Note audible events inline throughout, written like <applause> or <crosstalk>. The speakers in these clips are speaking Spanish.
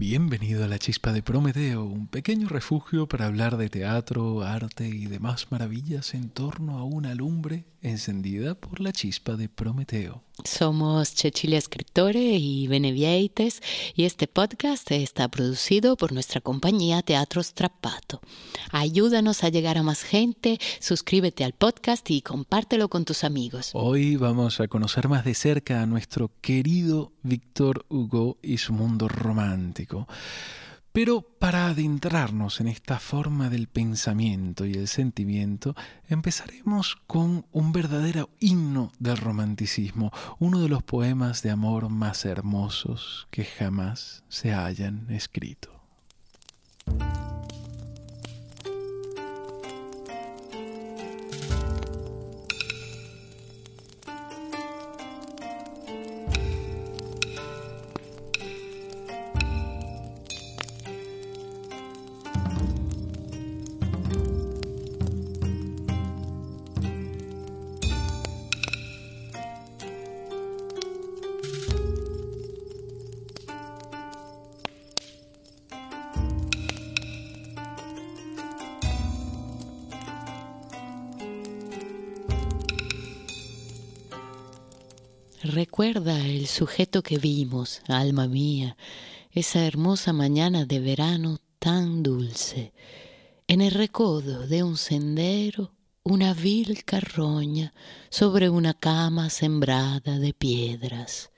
Bienvenido a la Chispa de Prometeo, un pequeño refugio para hablar de teatro, arte y demás maravillas en torno a una lumbre encendida por la Chispa de Prometeo. Somos Cecilia Escritore y Benevieites y este podcast está producido por nuestra compañía Teatro strapato Ayúdanos a llegar a más gente, suscríbete al podcast y compártelo con tus amigos. Hoy vamos a conocer más de cerca a nuestro querido Víctor Hugo y su mundo romántico. Pero para adentrarnos en esta forma del pensamiento y el sentimiento, empezaremos con un verdadero himno del romanticismo, uno de los poemas de amor más hermosos que jamás se hayan escrito. Recuerda el sujeto que vimos, alma mía, esa hermosa mañana de verano tan dulce. En el recodo de un sendero, una vil carroña sobre una cama sembrada de piedras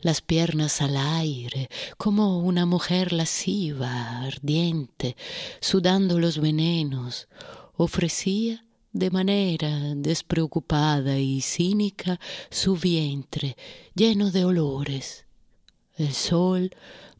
las piernas al aire, como una mujer lasciva, ardiente, sudando los venenos, ofrecía de manera despreocupada y cínica su vientre lleno de olores. El sol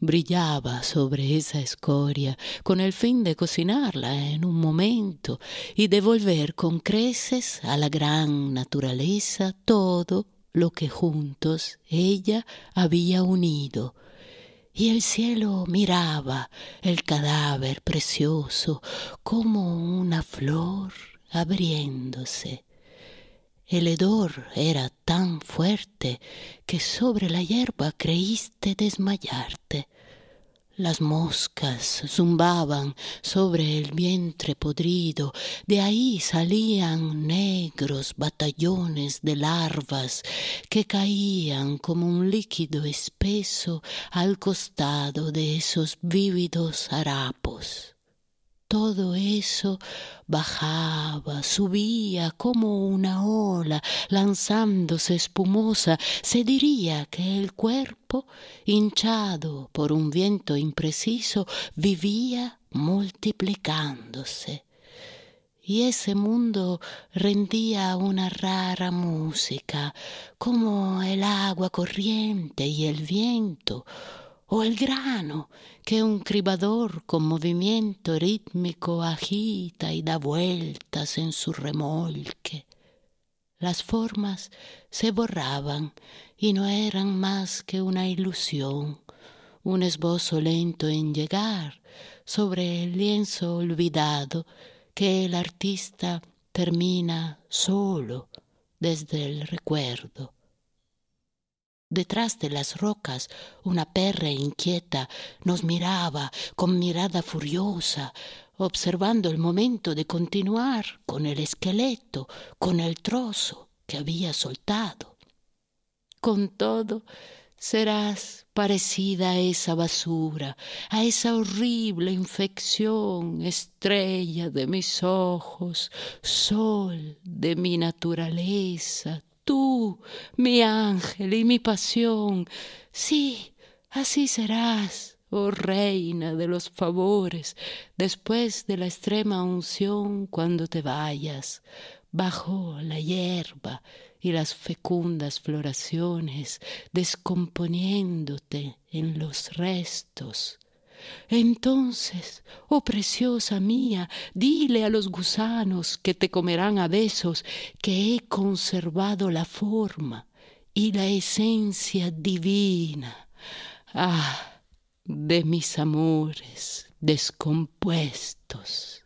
brillaba sobre esa escoria con el fin de cocinarla en un momento y devolver con creces a la gran naturaleza todo lo que juntos ella había unido. Y el cielo miraba el cadáver precioso como una flor abriéndose. El hedor era tan fuerte que sobre la hierba creíste desmayarte. Las moscas zumbaban sobre el vientre podrido, de ahí salían negros batallones de larvas que caían como un líquido espeso al costado de esos vívidos harapos todo eso bajaba, subía como una ola, lanzándose espumosa, se diría que el cuerpo, hinchado por un viento impreciso, vivía multiplicándose. Y ese mundo rendía una rara música, como el agua corriente y el viento, o el grano que un cribador con movimiento rítmico agita y da vueltas en su remolque. Las formas se borraban y no eran más que una ilusión, un esbozo lento en llegar sobre el lienzo olvidado que el artista termina solo desde el recuerdo. Detrás de las rocas, una perra inquieta nos miraba con mirada furiosa, observando el momento de continuar con el esqueleto, con el trozo que había soltado. Con todo, serás parecida a esa basura, a esa horrible infección, estrella de mis ojos, sol de mi naturaleza, tú, mi ángel y mi pasión. Sí, así serás, oh reina de los favores, después de la extrema unción cuando te vayas, bajo la hierba y las fecundas floraciones, descomponiéndote en los restos entonces, oh preciosa mía, dile a los gusanos que te comerán a besos que he conservado la forma y la esencia divina. Ah, de mis amores descompuestos.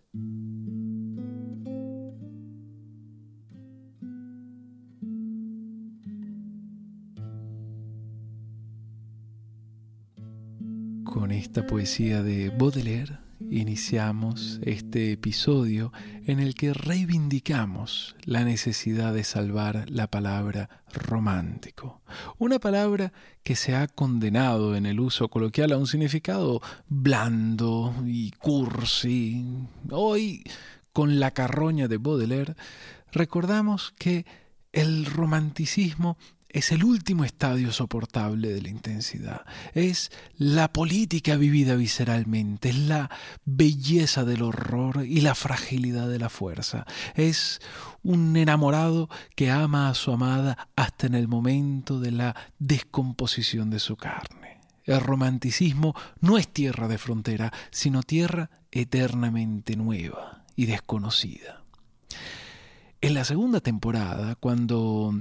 Con esta poesía de Baudelaire iniciamos este episodio en el que reivindicamos la necesidad de salvar la palabra romántico, una palabra que se ha condenado en el uso coloquial a un significado blando y cursi. Hoy, con la carroña de Baudelaire, recordamos que el romanticismo es el último estadio soportable de la intensidad. Es la política vivida visceralmente, es la belleza del horror y la fragilidad de la fuerza. Es un enamorado que ama a su amada hasta en el momento de la descomposición de su carne. El romanticismo no es tierra de frontera, sino tierra eternamente nueva y desconocida. En la segunda temporada, cuando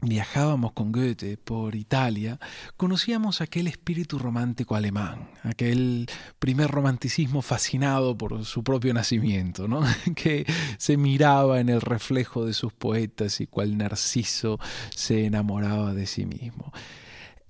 viajábamos con Goethe por Italia, conocíamos aquel espíritu romántico alemán, aquel primer romanticismo fascinado por su propio nacimiento, <laughs> que se miraba en el reflejo de sus poetas y cual narciso se enamoraba de sí mismo.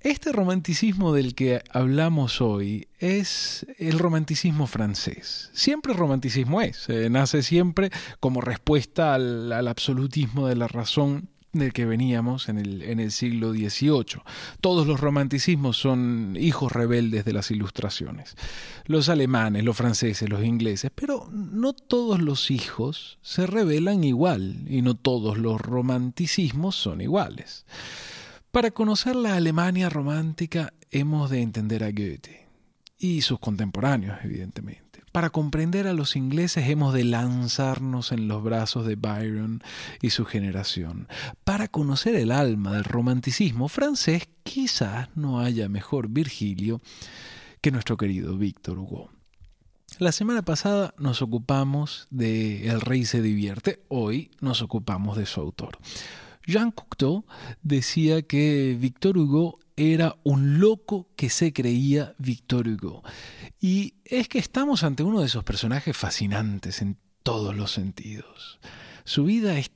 Este romanticismo del que hablamos hoy es el romanticismo francés. Siempre romanticismo es, eh, nace siempre como respuesta al absolutismo de la razón del que veníamos en el, siglo XVIII. Todos los romanticismos son hijos rebeldes de las ilustraciones. Los alemanes, los franceses, los ingleses, pero no todos los hijos se revelan igual y no todos los romanticismos son iguales. Para conocer la Alemania romántica hemos de entender a Goethe y sus contemporáneos, evidentemente. Para comprender a los ingleses hemos de lanzarnos en los brazos de Byron y su generación. Para conocer el alma del romanticismo francés quizás no haya mejor Virgilio que nuestro querido Víctor Hugo. La semana pasada nos ocupamos de El rey se divierte, hoy nos ocupamos de su autor. Jean Cocteau decía que Víctor Hugo era un loco que se creía Victor Hugo. Y es que estamos ante uno de esos personajes fascinantes en todos los sentidos. Su vida es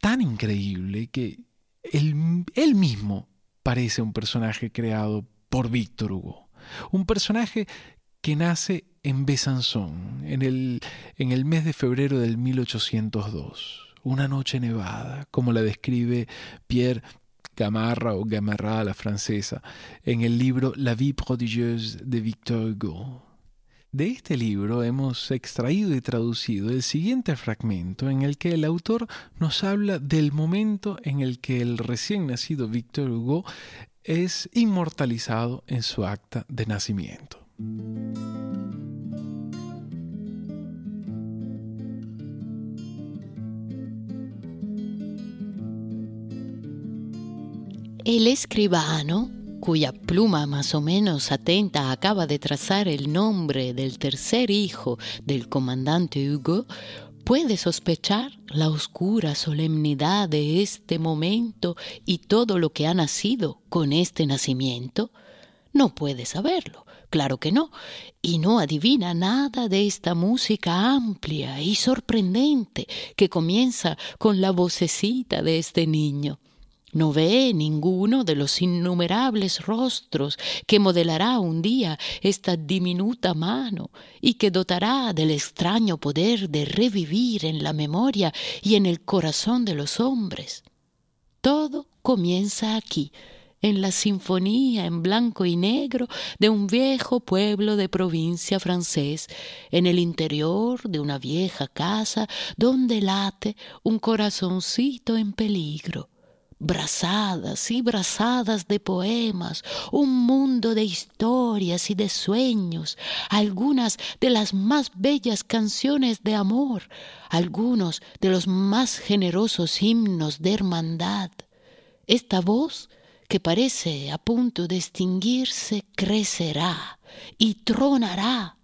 tan increíble que él, mismo parece un personaje creado por Víctor Hugo. Un personaje que nace en Besanzón, en el, en el mes de febrero del 1802 una noche nevada, como la describe Pierre Gamarra o Gamarra la francesa, en el libro La vie prodigieuse de Victor Hugo. De este libro hemos extraído y traducido el siguiente fragmento en el que el autor nos habla del momento en el que el recién nacido Victor Hugo es inmortalizado en su acta de nacimiento. El escribano, cuya pluma más o menos atenta acaba de trazar el nombre del tercer hijo del comandante Hugo, puede sospechar la oscura solemnidad de este momento y todo lo que ha nacido con este nacimiento? No puede saberlo, claro que no, y no adivina nada de esta música amplia y sorprendente que comienza con la vocecita de este niño. No ve ninguno de los innumerables rostros que modelará un día esta diminuta mano y que dotará del extraño poder de revivir en la memoria y en el corazón de los hombres. Todo comienza aquí, en la sinfonía en blanco y negro de un viejo pueblo de provincia francés, en el interior de una vieja casa donde late un corazoncito en peligro brazadas y brazadas de poemas, un mundo de historias y de sueños, algunas de las más bellas canciones de amor, algunos de los más generosos himnos de hermandad. Esta voz que parece a punto de extinguirse crecerá y tronará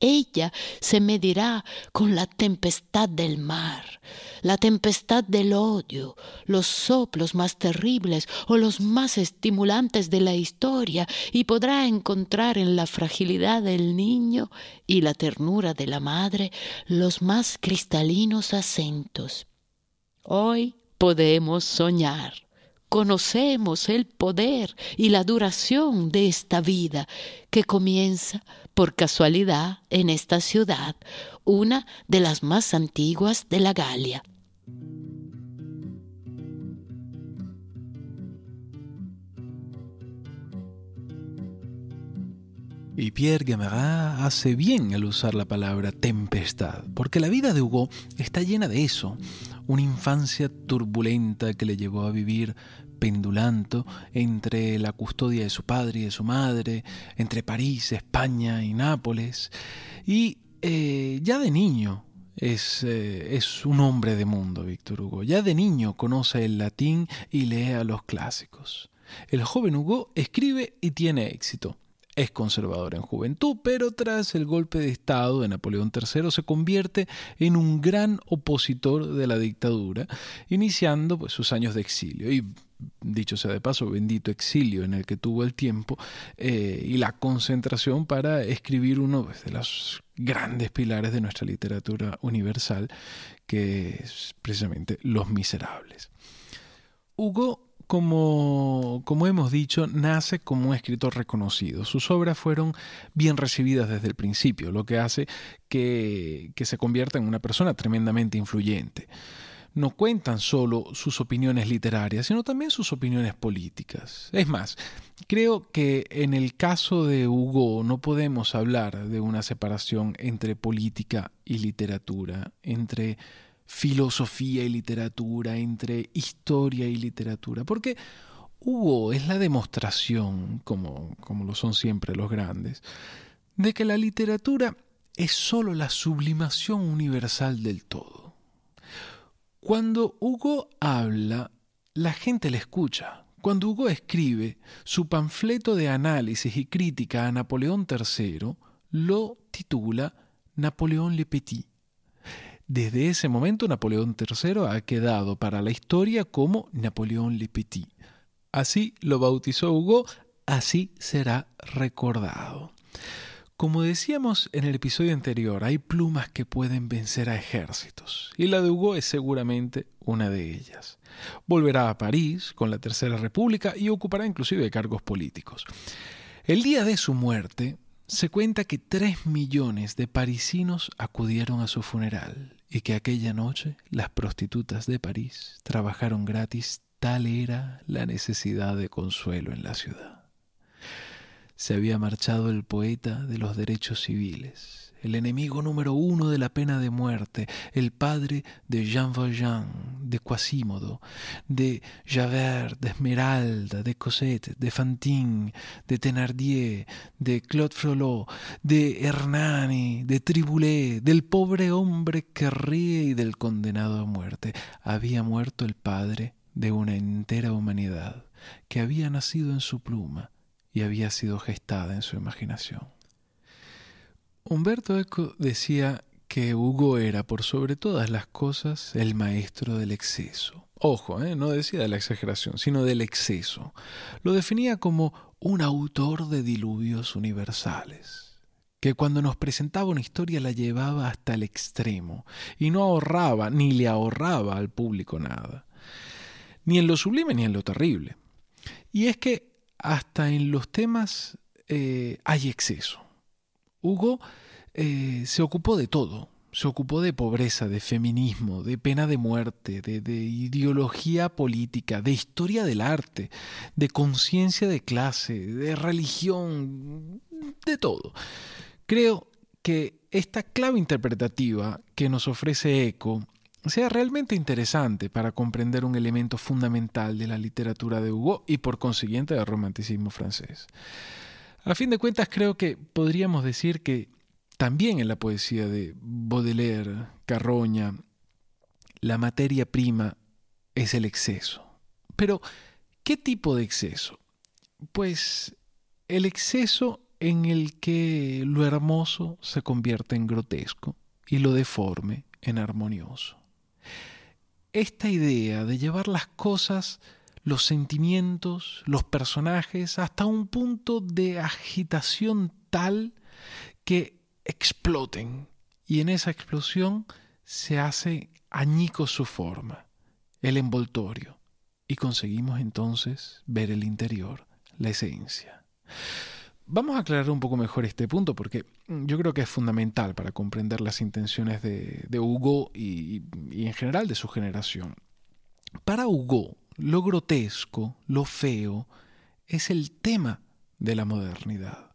ella se medirá con la tempestad del mar, la tempestad del odio, los soplos más terribles o los más estimulantes de la historia y podrá encontrar en la fragilidad del niño y la ternura de la madre los más cristalinos acentos. Hoy podemos soñar conocemos el poder y la duración de esta vida que comienza por casualidad en esta ciudad, una de las más antiguas de la Galia. Y Pierre Gamarin hace bien al usar la palabra tempestad, porque la vida de Hugo está llena de eso, una infancia turbulenta que le llevó a vivir pendulando entre la custodia de su padre y de su madre, entre París, España y Nápoles. Y eh, ya de niño es, eh, es un hombre de mundo, Víctor Hugo. Ya de niño conoce el latín y lee a los clásicos. El joven Hugo escribe y tiene éxito. Es conservador en juventud, pero tras el golpe de Estado de Napoleón III se convierte en un gran opositor de la dictadura, iniciando pues, sus años de exilio. Y dicho sea de paso, bendito exilio en el que tuvo el tiempo eh, y la concentración para escribir uno pues, de los grandes pilares de nuestra literatura universal, que es precisamente Los Miserables. Hugo como, hemos dicho, nace como un escritor reconocido. Sus obras fueron bien recibidas desde el principio, lo que hace que, que se convierta en una persona tremendamente influyente no cuentan solo sus opiniones literarias, sino también sus opiniones políticas. Es más, creo que en el caso de Hugo no podemos hablar de una separación entre política y literatura, entre filosofía y literatura, entre historia y literatura, porque Hugo es la demostración, como, como lo son siempre los grandes, de que la literatura es sólo la sublimación universal del todo. Cuando Hugo habla, la gente le escucha. Cuando Hugo escribe su panfleto de análisis y crítica a Napoleón III, lo titula Napoleón Le Petit. Desde ese momento Napoleón III ha quedado para la historia como Napoleón Le Petit. Así lo bautizó Hugo, así será recordado. Como decíamos en el episodio anterior, hay plumas que pueden vencer a ejércitos, y la de Hugo es seguramente una de ellas. Volverá a París con la Tercera República y ocupará inclusive cargos políticos. El día de su muerte, se cuenta que tres millones de parisinos acudieron a su funeral y que aquella noche las prostitutas de París trabajaron gratis, tal era la necesidad de consuelo en la ciudad. Se había marchado el poeta de los derechos civiles, el enemigo número uno de la pena de muerte, el padre de Jean Valjean, de Quasimodo, de Javert, de Esmeralda, de Cosette, de Fantine, de Thénardier, de Claude Frollo, de Hernani, de Triboulet, del pobre hombre que ríe y del condenado a muerte. Había muerto el padre de una entera humanidad, que había nacido en su pluma y había sido gestada en su imaginación. Humberto Eco decía que Hugo era, por sobre todas las cosas, el maestro del exceso. Ojo, ¿eh? no decía de la exageración, sino del exceso. Lo definía como un autor de diluvios universales, que cuando nos presentaba una historia la llevaba hasta el extremo, y no ahorraba, ni le ahorraba al público nada, ni en lo sublime ni en lo terrible. Y es que hasta en los temas eh, hay exceso. Hugo eh, se ocupó de todo. Se ocupó de pobreza, de feminismo, de pena de muerte, de, de ideología política, de historia del arte, de conciencia de clase, de religión, de todo. Creo que esta clave interpretativa que nos ofrece Eco sea realmente interesante para comprender un elemento fundamental de la literatura de Hugo y por consiguiente del romanticismo francés. A fin de cuentas, creo que podríamos decir que también en la poesía de Baudelaire, Carroña, la materia prima es el exceso. Pero, ¿qué tipo de exceso? Pues el exceso en el que lo hermoso se convierte en grotesco y lo deforme en armonioso. Esta idea de llevar las cosas los sentimientos, los personajes, hasta un punto de agitación tal que exploten. Y en esa explosión se hace añico su forma, el envoltorio. Y conseguimos entonces ver el interior, la esencia. Vamos a aclarar un poco mejor este punto porque yo creo que es fundamental para comprender las intenciones de, Hugo y en general de su generación. Para Hugo, lo grotesco, lo feo, es el tema de la modernidad.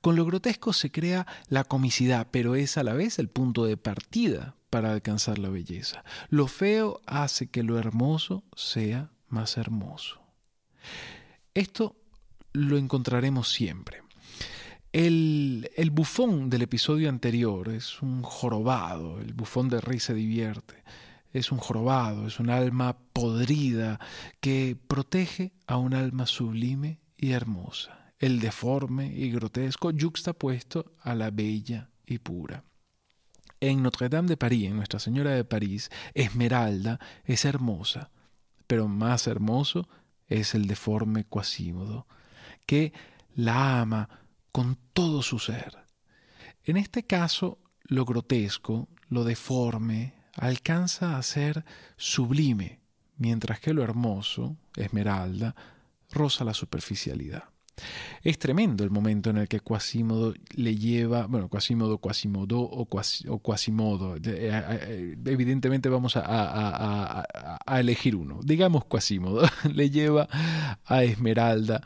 Con lo grotesco se crea la comicidad, pero es a la vez el punto de partida para alcanzar la belleza. Lo feo hace que lo hermoso sea más hermoso. Esto lo encontraremos siempre. El, el, bufón del episodio anterior es un jorobado, el bufón de rey se divierte es un jorobado, es un alma podrida que protege a un alma sublime y hermosa, el deforme y grotesco yuxtapuesto a la bella y pura. En Notre Dame de París, en Nuestra Señora de París, Esmeralda es hermosa, pero más hermoso es el deforme Quasímodo, que la ama con todo su ser. En este caso, lo grotesco, lo deforme, alcanza a ser sublime, mientras que lo hermoso, esmeralda, roza la superficialidad. Es tremendo el momento en el que Quasimodo le lleva, bueno, Quasimodo, Quasimodo o, Quasimodo, eh, eh, eh, evidentemente vamos a, a, elegir uno, digamos Quasimodo, <laughs> le lleva a Esmeralda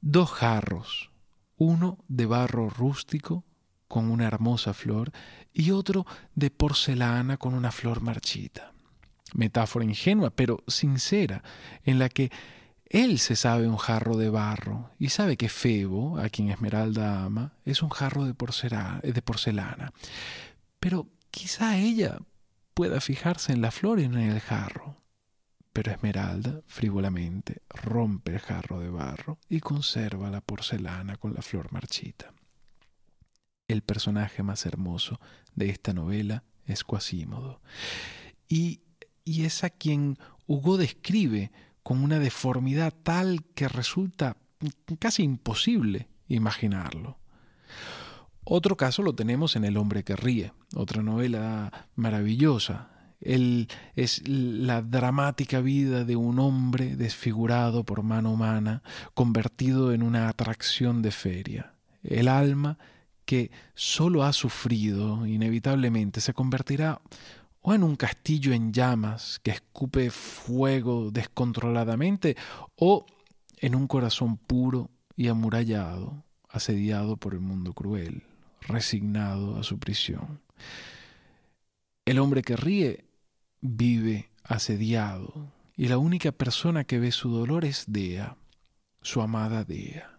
dos jarros, uno de barro rústico con una hermosa flor y otro de porcelana con una flor marchita. Metáfora ingenua, pero sincera, en la que él se sabe un jarro de barro y sabe que Febo, a quien Esmeralda ama, es un jarro de porcelana. Pero quizá ella pueda fijarse en la flor y no en el jarro. Pero Esmeralda, frívolamente, rompe el jarro de barro y conserva la porcelana con la flor marchita el personaje más hermoso de esta novela es Quasímodo. Y, es a quien Hugo describe con una deformidad tal que resulta casi imposible imaginarlo. Otro caso lo tenemos en El hombre que ríe, otra novela maravillosa. Él es la dramática vida de un hombre desfigurado por mano humana, convertido en una atracción de feria. El alma que solo ha sufrido inevitablemente se convertirá o en un castillo en llamas que escupe fuego descontroladamente o en un corazón puro y amurallado, asediado por el mundo cruel, resignado a su prisión. El hombre que ríe vive asediado y la única persona que ve su dolor es Dea, su amada Dea.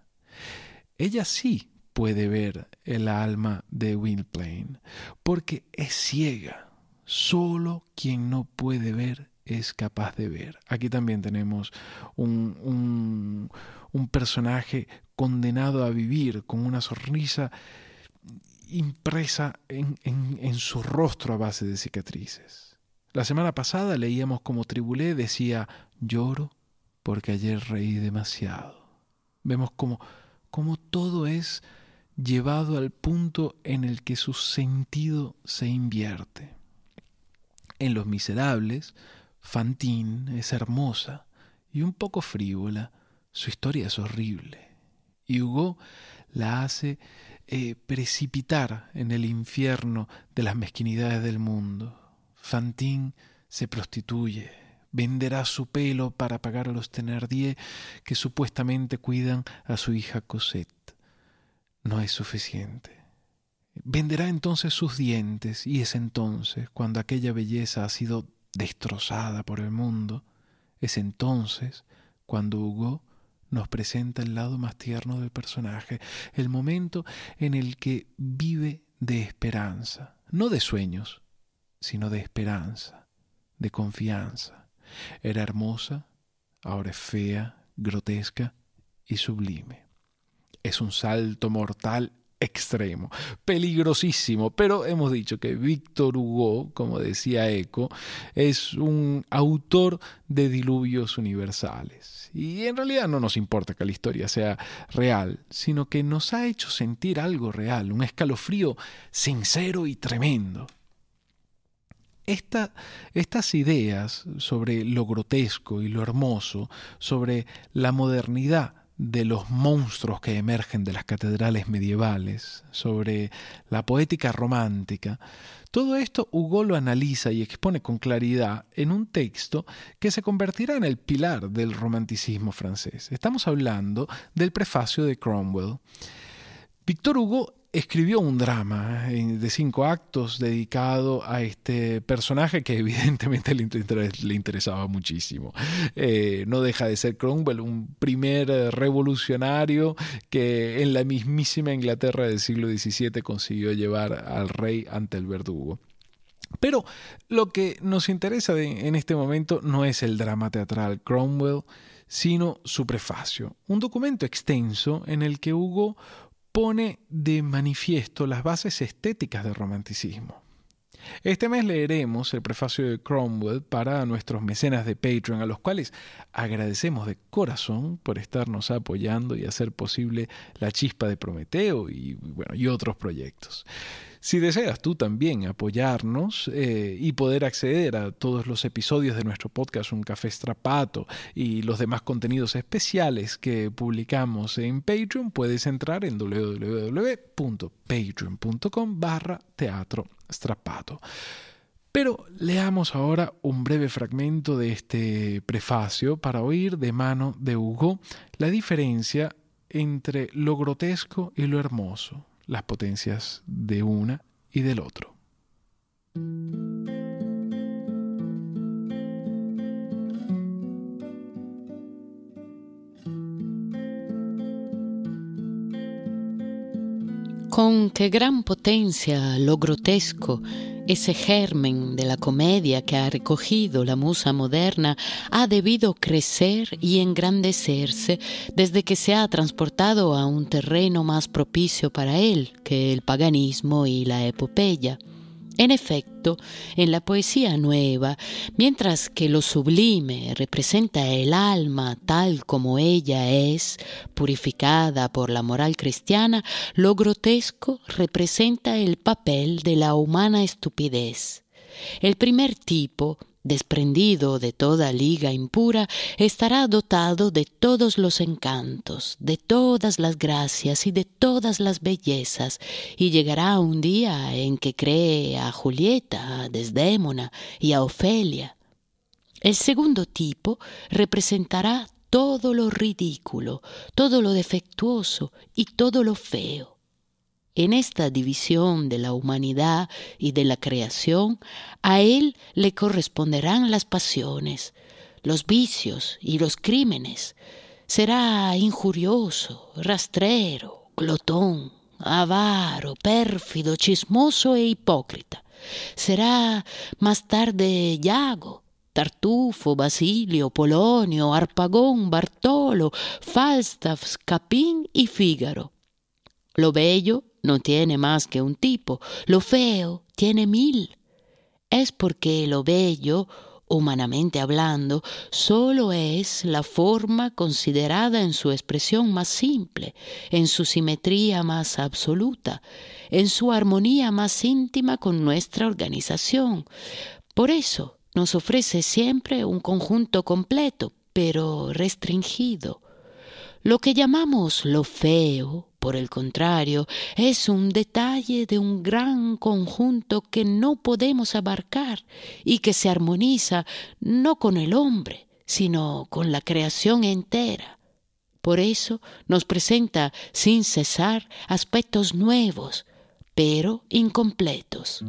Ella sí puede ver el alma de Gwynplaine, porque es ciega. Solo quien no puede ver es capaz de ver. Aquí también tenemos un, un, personaje condenado a vivir con una sonrisa impresa en, en, su rostro a base de cicatrices. La semana pasada leíamos como Tribulé decía, lloro porque ayer reí demasiado. Vemos como, como todo es llevado al punto en el que su sentido se invierte. En Los Miserables, Fantine es hermosa y un poco frívola, su historia es horrible, y Hugo la hace eh, precipitar en el infierno de las mezquinidades del mundo. Fantine se prostituye, venderá su pelo para pagar a los Thenardier que supuestamente cuidan a su hija Cosette no es suficiente. Venderá entonces sus dientes y es entonces cuando aquella belleza ha sido destrozada por el mundo, es entonces cuando Hugo nos presenta el lado más tierno del personaje, el momento en el que vive de esperanza, no de sueños, sino de esperanza, de confianza. Era hermosa, ahora es fea, grotesca y sublime es un salto mortal extremo, peligrosísimo, pero hemos dicho que Víctor Hugo, como decía Eco, es un autor de diluvios universales. Y en realidad no nos importa que la historia sea real, sino que nos ha hecho sentir algo real, un escalofrío sincero y tremendo. estas ideas sobre lo grotesco y lo hermoso, sobre la modernidad, de los monstruos que emergen de las catedrales medievales, sobre la poética romántica, todo esto Hugo lo analiza y expone con claridad en un texto que se convertirá en el pilar del romanticismo francés. Estamos hablando del prefacio de Cromwell. Víctor Hugo escribió un drama eh, de cinco actos dedicado a este personaje que <laughs> evidentemente le, interesaba muchísimo. Eh, no deja de ser Cromwell un primer eh, revolucionario que en la mismísima Inglaterra del siglo XVII consiguió llevar al rey ante el verdugo. Pero lo que nos interesa en este momento no es el drama teatral Cromwell, sino su prefacio, un documento extenso en el que Hugo pone de manifiesto las bases estéticas del romanticismo. Este mes leeremos el prefacio de Cromwell para nuestros mecenas de Patreon, a los cuales agradecemos de corazón por estarnos apoyando y hacer posible la chispa de Prometeo y, bueno, y otros proyectos. Si deseas tú también apoyarnos eh, y poder acceder a todos los episodios de nuestro podcast Un Café Estrapato y los demás contenidos especiales que publicamos en Patreon, puedes entrar en www.patreon.com barra teatro estrapato. Pero leamos ahora un breve fragmento de este prefacio para oír de mano de Hugo la diferencia entre lo grotesco y lo hermoso las potencias de una y del otro. Con qué gran potencia lo grotesco ese germen de la comedia que ha recogido la musa moderna ha debido crecer y engrandecerse desde que se ha transportado a un terreno más propicio para él que el paganismo y la epopeya. En efecto, en la poesía nueva, mientras que lo sublime representa el alma tal como ella es, purificada por la moral cristiana, lo grotesco representa el papel de la humana estupidez. El primer tipo desprendido de toda liga impura, estará dotado de todos los encantos, de todas las gracias y de todas las bellezas, y llegará un día en que cree a Julieta, a Desdémona y a Ofelia. El segundo tipo representará todo lo ridículo, todo lo defectuoso y todo lo feo. En esta división de la humanidad y de la creación, a Él le corresponderán las pasiones, los vicios y los crímenes. Será injurioso, rastrero, glotón, avaro, pérfido, chismoso e hipócrita. Será más tarde Yago, Tartufo, Basilio, Polonio, Arpagón, Bartolo, Falstaff, Capín y Fígaro. Lo bello no tiene más que un tipo, lo feo tiene mil. Es porque lo bello, humanamente hablando, solo es la forma considerada en su expresión más simple, en su simetría más absoluta, en su armonía más íntima con nuestra organización. Por eso nos ofrece siempre un conjunto completo, pero restringido. Lo que llamamos lo feo por el contrario, es un detalle de un gran conjunto que no podemos abarcar y que se armoniza no con el hombre, sino con la creación entera. Por eso nos presenta sin cesar aspectos nuevos, pero incompletos.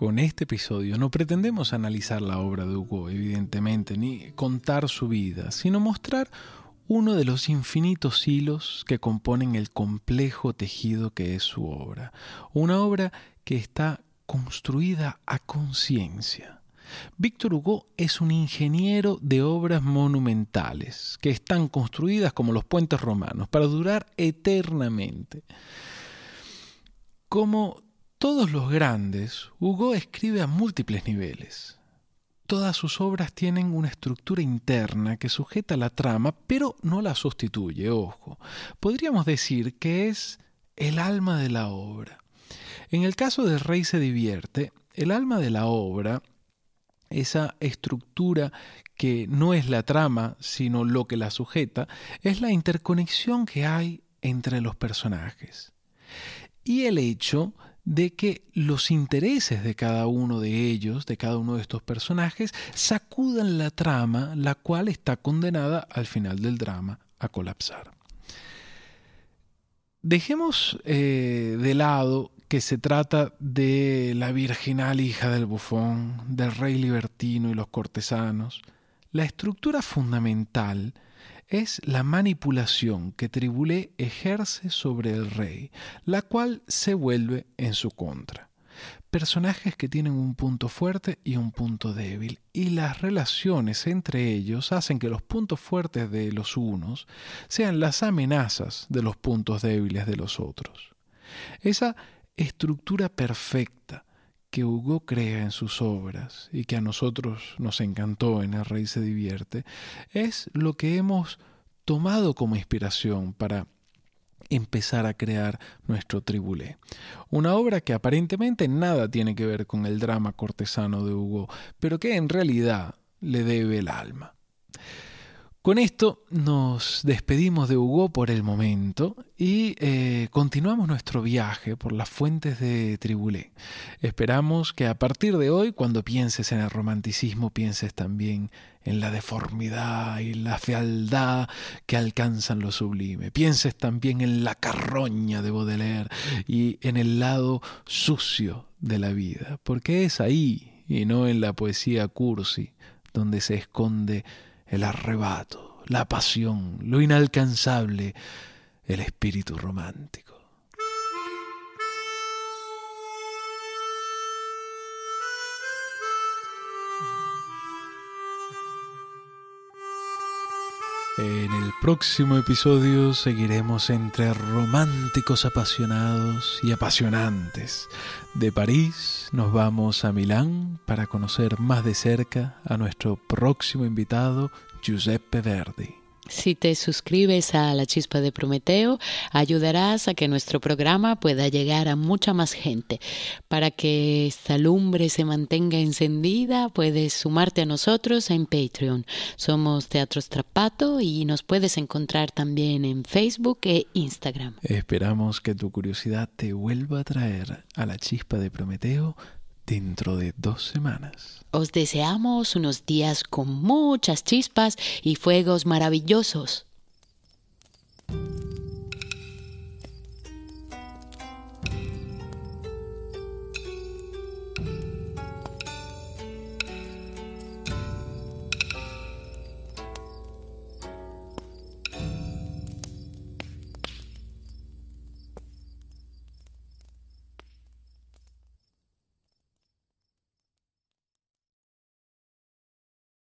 Con este episodio no pretendemos analizar la obra de Hugo, evidentemente, ni contar su vida, sino mostrar uno de los infinitos hilos que componen el complejo tejido que es su obra, una obra que está construida a conciencia. Víctor Hugo es un ingeniero de obras monumentales, que están construidas como los puentes romanos, para durar eternamente. ¿Cómo todos los grandes, Hugo escribe a múltiples niveles. Todas sus obras tienen una estructura interna que sujeta la trama, pero no la sustituye, ojo. Podríamos decir que es el alma de la obra. En el caso de Rey se divierte, el alma de la obra, esa estructura que no es la trama, sino lo que la sujeta, es la interconexión que hay entre los personajes. Y el hecho de que los intereses de cada uno de ellos, de cada uno de estos personajes, sacudan la trama, la cual está condenada al final del drama a colapsar. Dejemos eh, de lado que se trata de la virginal hija del bufón, del rey libertino y los cortesanos. La estructura fundamental es la manipulación que Tribulé ejerce sobre el rey, la cual se vuelve en su contra. Personajes que tienen un punto fuerte y un punto débil, y las relaciones entre ellos hacen que los puntos fuertes de los unos sean las amenazas de los puntos débiles de los otros. Esa estructura perfecta que Hugo crea en sus obras y que a nosotros nos encantó en El Rey se divierte, es lo que hemos tomado como inspiración para empezar a crear nuestro tribulé. Una obra que aparentemente nada tiene que ver con el drama cortesano de Hugo, pero que en realidad le debe el alma. Con esto nos despedimos de Hugo por el momento y eh, continuamos nuestro viaje por las fuentes de Tribulé. Esperamos que a partir de hoy, cuando pienses en el romanticismo, pienses también en la deformidad y la fealdad que alcanzan lo sublime. Pienses también en la carroña de Baudelaire y en el lado sucio de la vida, porque es ahí y no en la poesía cursi donde se esconde el arrebato, la pasión, lo inalcanzable, el espíritu romántico. En el próximo episodio seguiremos entre románticos apasionados y apasionantes. De París nos vamos a Milán para conocer más de cerca a nuestro próximo invitado, Giuseppe Verdi. Si te suscribes a La Chispa de Prometeo, ayudarás a que nuestro programa pueda llegar a mucha más gente. Para que esta lumbre se mantenga encendida, puedes sumarte a nosotros en Patreon. Somos Teatro Trapato y nos puedes encontrar también en Facebook e Instagram. Esperamos que tu curiosidad te vuelva a traer a La Chispa de Prometeo dentro de dos semanas. Os deseamos unos días con muchas chispas y fuegos maravillosos.